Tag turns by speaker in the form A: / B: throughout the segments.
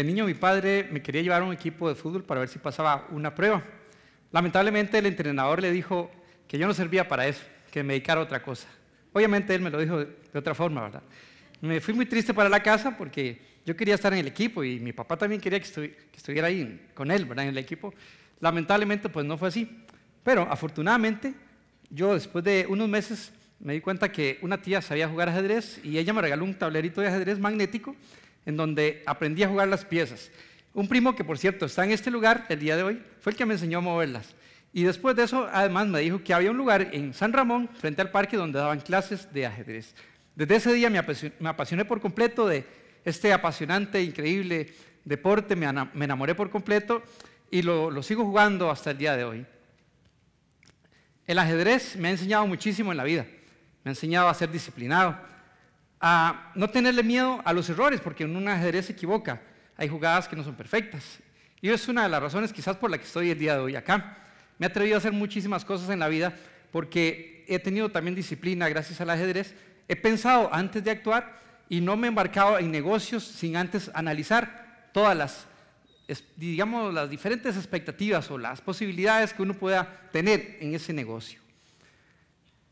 A: de niño mi padre me quería llevar a un equipo de fútbol para ver si pasaba una prueba. Lamentablemente el entrenador le dijo que yo no servía para eso, que me dedicara otra cosa. Obviamente él me lo dijo de otra forma, ¿verdad? Me fui muy triste para la casa porque yo quería estar en el equipo y mi papá también quería que, que estuviera ahí con él, ¿verdad? En el equipo. Lamentablemente pues no fue así. Pero afortunadamente yo después de unos meses me di cuenta que una tía sabía jugar ajedrez y ella me regaló un tablerito de ajedrez magnético en donde aprendí a jugar las piezas. Un primo que, por cierto, está en este lugar el día de hoy, fue el que me enseñó a moverlas. Y después de eso, además, me dijo que había un lugar en San Ramón, frente al parque, donde daban clases de ajedrez. Desde ese día me apasioné por completo de este apasionante, increíble deporte, me enamoré por completo y lo, sigo jugando hasta el día de hoy. El ajedrez me ha enseñado muchísimo en la vida. Me ha enseñado a ser disciplinado, a no tenerle miedo a los errores, porque en un ajedrez se equivoca. Hay jugadas que no son perfectas. Y es una de las razones quizás por la que estoy el día de hoy acá. Me he atrevido a hacer muchísimas cosas en la vida porque he tenido también disciplina gracias al ajedrez. He pensado antes de actuar y no me he embarcado en negocios sin antes analizar todas las, digamos, las diferentes expectativas o las posibilidades que uno pueda tener en ese negocio.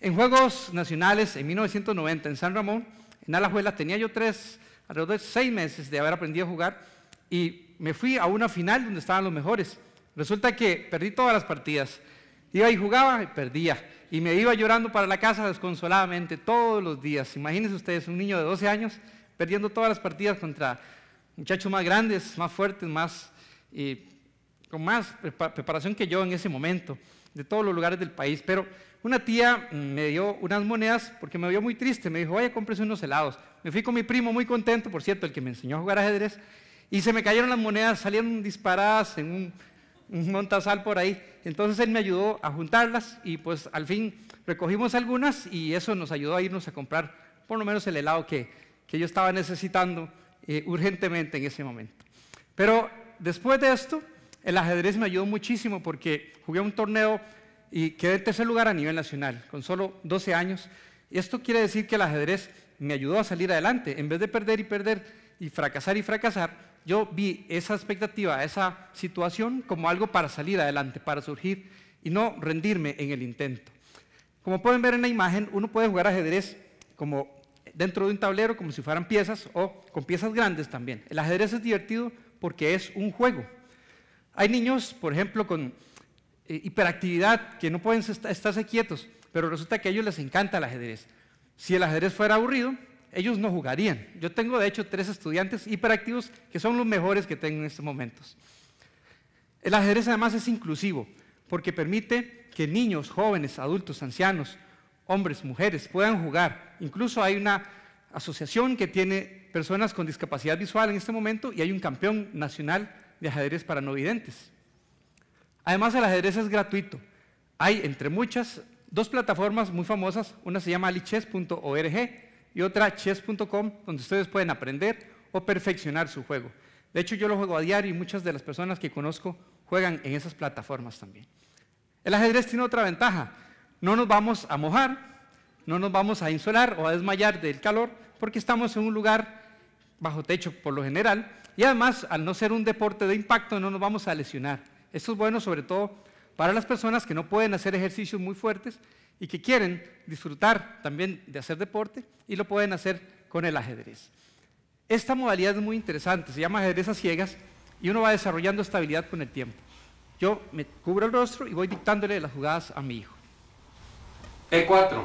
A: En Juegos Nacionales, en 1990, en San Ramón, en Alajuela tenía yo tres, alrededor de seis meses de haber aprendido a jugar y me fui a una final donde estaban los mejores. Resulta que perdí todas las partidas. Iba y jugaba y perdía. Y me iba llorando para la casa desconsoladamente todos los días. Imagínense ustedes, un niño de 12 años perdiendo todas las partidas contra muchachos más grandes, más fuertes, más, y con más preparación que yo en ese momento de todos los lugares del país. Pero una tía mm, me dio unas monedas porque me vio muy triste. Me dijo, vaya cómprese unos helados. Me fui con mi primo muy contento, por cierto, el que me enseñó a jugar ajedrez. Y se me cayeron las monedas, salieron disparadas en un, montazal por ahí. Entonces él me ayudó a juntarlas y pues al fin recogimos algunas y eso nos ayudó a irnos a comprar por lo menos el helado que, yo estaba necesitando eh, urgentemente en ese momento. Pero después de esto, el ajedrez me ayudó muchísimo porque jugué un torneo y quedé en tercer lugar a nivel nacional, con solo 12 años. Esto quiere decir que el ajedrez me ayudó a salir adelante. En vez de perder y perder y fracasar y fracasar, yo vi esa expectativa, esa situación como algo para salir adelante, para surgir y no rendirme en el intento. Como pueden ver en la imagen, uno puede jugar ajedrez como dentro de un tablero, como si fueran piezas o con piezas grandes también. El ajedrez es divertido porque es un juego. Hay niños, por ejemplo, con eh, hiperactividad que no pueden estarse quietos, pero resulta que a ellos les encanta el ajedrez. Si el ajedrez fuera aburrido, ellos no jugarían. Yo tengo, de hecho, tres estudiantes hiperactivos que son los mejores que tengo en estos momentos. El ajedrez además es inclusivo, porque permite que niños, jóvenes, adultos, ancianos, hombres, mujeres puedan jugar. Incluso hay una asociación que tiene personas con discapacidad visual en este momento y hay un campeón nacional de ajedrez para no videntes. Además, el ajedrez es gratuito. Hay, entre muchas, dos plataformas muy famosas. Una se llama alichess.org y otra chess.com, donde ustedes pueden aprender o perfeccionar su juego. De hecho, yo lo juego a diario y muchas de las personas que conozco juegan en esas plataformas también. El ajedrez tiene otra ventaja. No nos vamos a mojar, no nos vamos a insolar o a desmayar del calor, porque estamos en un lugar bajo techo por lo general, y además, al no ser un deporte de impacto, no nos vamos a lesionar. Esto es bueno sobre todo para las personas que no pueden hacer ejercicios muy fuertes y que quieren disfrutar también de hacer deporte y lo pueden hacer con el ajedrez. Esta modalidad es muy interesante, se llama ajedrez a ciegas y uno va desarrollando estabilidad con el tiempo. Yo me cubro el rostro y voy dictándole las jugadas a mi hijo. E4.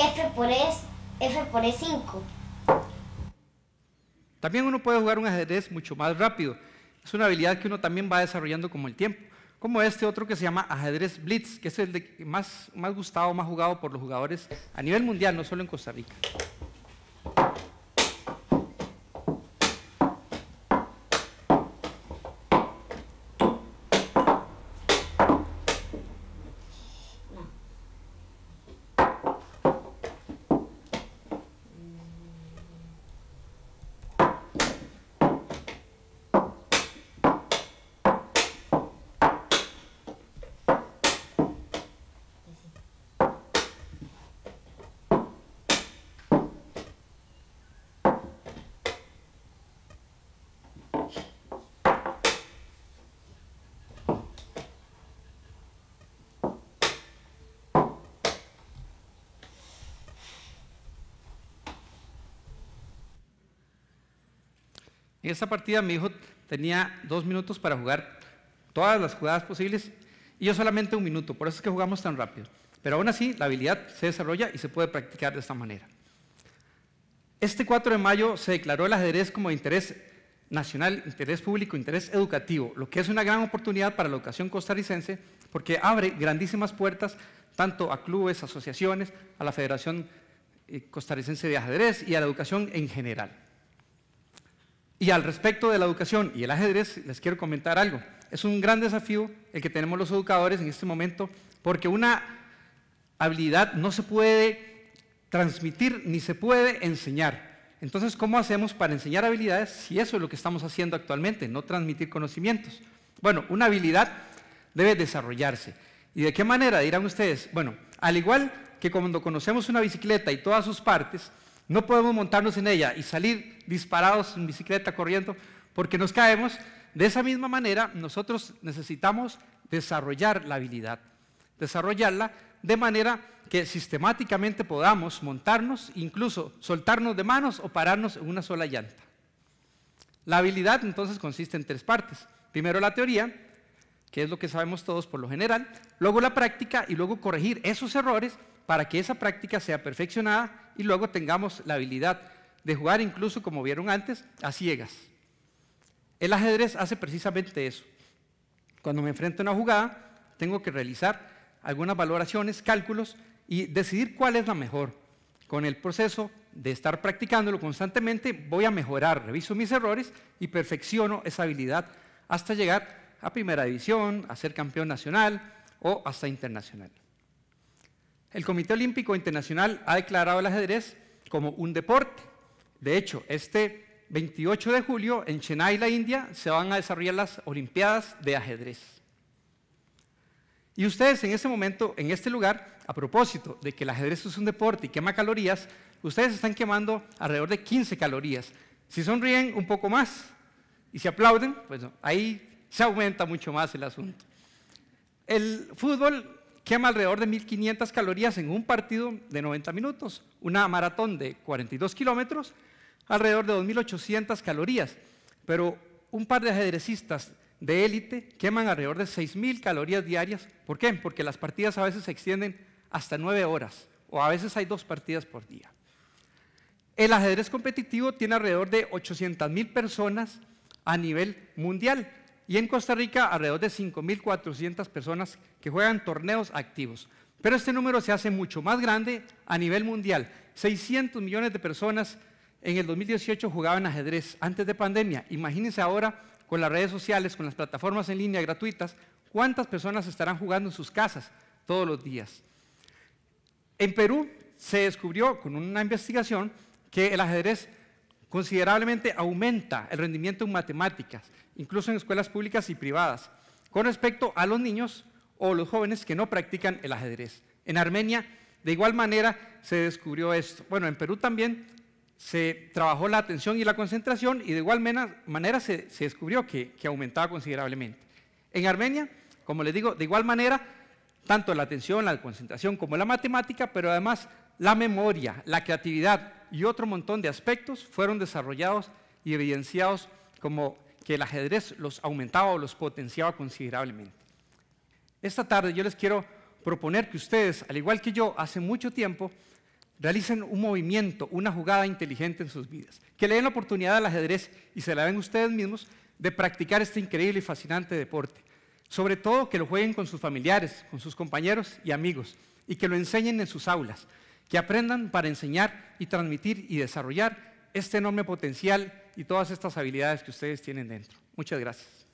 A: F por E, F por E5. También uno puede jugar un ajedrez mucho más rápido. Es una habilidad que uno también va desarrollando con el tiempo. Como este otro que se llama ajedrez blitz, que es el más, más gustado, más jugado por los jugadores a nivel mundial, no solo en Costa Rica. En esa partida mi hijo tenía dos minutos para jugar todas las jugadas posibles y yo solamente un minuto, por eso es que jugamos tan rápido. Pero aún así, la habilidad se desarrolla y se puede practicar de esta manera. Este 4 de mayo se declaró el ajedrez como de interés nacional, interés público, interés educativo, lo que es una gran oportunidad para la educación costarricense porque abre grandísimas puertas tanto a clubes, asociaciones, a la Federación eh, Costarricense de Ajedrez y a la educación en general. Y al respecto de la educación y el ajedrez, les quiero comentar algo. Es un gran desafío el que tenemos los educadores en este momento, porque una habilidad no se puede transmitir ni se puede enseñar. Entonces, ¿cómo hacemos para enseñar habilidades si eso es lo que estamos haciendo actualmente, no transmitir conocimientos? Bueno, una habilidad debe desarrollarse. ¿Y de qué manera? Dirán ustedes, bueno, al igual que cuando conocemos una bicicleta y todas sus partes, no podemos montarnos en ella y salir disparados en bicicleta corriendo porque nos caemos. De esa misma manera, nosotros necesitamos desarrollar la habilidad, desarrollarla de manera que sistemáticamente podamos montarnos, incluso soltarnos de manos o pararnos en una sola llanta. La habilidad entonces consiste en tres partes. Primero la teoría, que es lo que sabemos todos por lo general, luego la práctica y luego corregir esos errores para que esa práctica sea perfeccionada y luego tengamos la habilidad de jugar incluso, como vieron antes, a ciegas. El ajedrez hace precisamente eso. Cuando me enfrento a una jugada, tengo que realizar algunas valoraciones, cálculos y decidir cuál es la mejor. Con el proceso de estar practicándolo constantemente, voy a mejorar, reviso mis errores y perfecciono esa habilidad hasta llegar a primera división, a ser campeón nacional o hasta internacional. El Comité Olímpico Internacional ha declarado el ajedrez como un deporte. De hecho, este 28 de julio en Chennai, la India, se van a desarrollar las Olimpiadas de ajedrez. Y ustedes en ese momento, en este lugar, a propósito de que el ajedrez es un deporte y quema calorías, ustedes están quemando alrededor de 15 calorías. Si sonríen un poco más y si aplauden, pues ahí se aumenta mucho más el asunto. El fútbol quema alrededor de 1.500 calorías en un partido de 90 minutos, una maratón de 42 kilómetros, alrededor de 2.800 calorías, pero un par de ajedrecistas de élite queman alrededor de 6.000 calorías diarias. ¿Por qué? Porque las partidas a veces se extienden hasta 9 horas o a veces hay dos partidas por día. El ajedrez competitivo tiene alrededor de 800.000 personas a nivel mundial y en Costa Rica alrededor de 5.400 personas que juegan torneos activos. Pero este número se hace mucho más grande a nivel mundial. 600 millones de personas en el 2018 jugaban ajedrez antes de pandemia. Imagínense ahora con las redes sociales, con las plataformas en línea gratuitas, cuántas personas estarán jugando en sus casas todos los días. En Perú se descubrió con una investigación que el ajedrez Considerablemente aumenta el rendimiento en matemáticas, incluso en escuelas públicas y privadas, con respecto a los niños o los jóvenes que no practican el ajedrez. En Armenia, de igual manera, se descubrió esto. Bueno, en Perú también se trabajó la atención y la concentración y de igual manera se, descubrió que, que aumentaba considerablemente. En Armenia, como les digo, de igual manera, tanto la atención, la concentración como la matemática, pero además la memoria, la creatividad, y otro montón de aspectos fueron desarrollados y evidenciados como que el ajedrez los aumentaba o los potenciaba considerablemente. Esta tarde yo les quiero proponer que ustedes, al igual que yo hace mucho tiempo, realicen un movimiento, una jugada inteligente en sus vidas, que le den la oportunidad al ajedrez y se la den ustedes mismos de practicar este increíble y fascinante deporte. Sobre todo que lo jueguen con sus familiares, con sus compañeros y amigos, y que lo enseñen en sus aulas, que aprendan para enseñar y transmitir y desarrollar este enorme potencial y todas estas habilidades que ustedes tienen dentro. Muchas gracias.